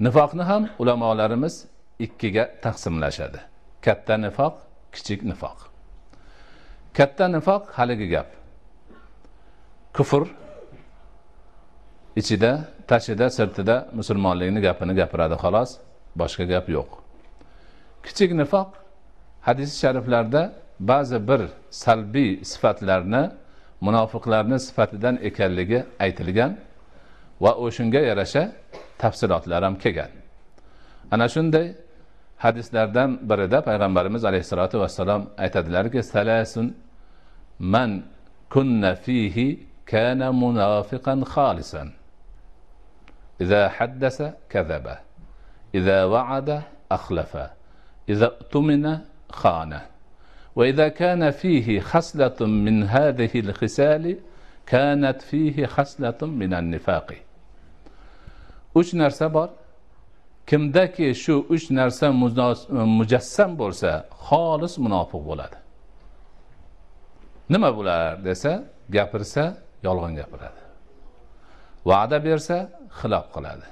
nifoqni ham ulamolarimiz ikkiga taqsimlashadi katta nifoq kichik nifoq katta nifoq haligi gap kufr ichida tashida sirtida musulmonlikni gapini gapiradi xolos boshqa gap yo'q kichik nifoq hadis shariflarda ba'zi bir salbiy sifatlarni munofiqlarni sifatidan ekanligi aytilgan va o'shanga yarasha tafsilotlar ham kelgan ana shunday hadislardan birida payg'ambarimiz alayhissalotu vassalom aytadilarki salasun man kunna fihi kana munafiqan xolisan إذا حدث كذب إذا وعد أخلف إذا اؤتمن خان وإذا كان فيه خصلة من هذه الخسال كانت فيه خصلة من النفاق uch narsa bor kimdaki shu uch narsa mujassam bo'lsa xolis munofiq bo'ladi nima bular desa gapirsa yolg'on gapiradi va'da bersa xilof qiladi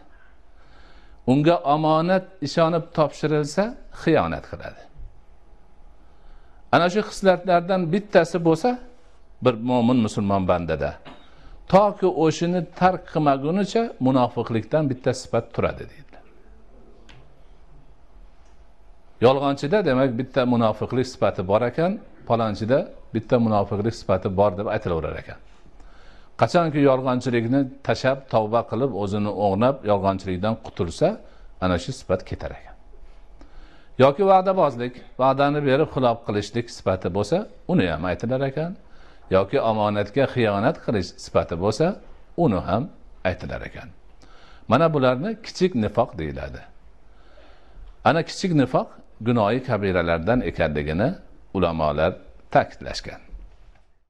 unga omonat ishonib topshirilsa xiyonat qiladi ana shu xislatlardan bittasi bo'lsa bir mo'min musulmon bandada toki o'shini tark qilmagunicha munofiqlikdan bitta sifat turadi deydilar yolg'onchida demak bitta munofiqlik sifati bor ekan palonchida bitta munofiqlik sifati bor deb aytilaverar ekan qachonki yolg'onchilikni tashlab tavba qilib o'zini o'g'nab yolg'onchilikdan qutulsa ana shu sifat ketar ekan yoki va'dabozlik va'dani berib xilof qilishlik sifati bo'lsa uni ham aytilar ekan yoki omonatga xiyonat qilish sifati bo'lsa uni ham aytilar ekan mana bularni kichik nifoq deyiladi ana kichik nifoq gunoyi kabiralardan ekanligini ulamolar ta'kidlashgan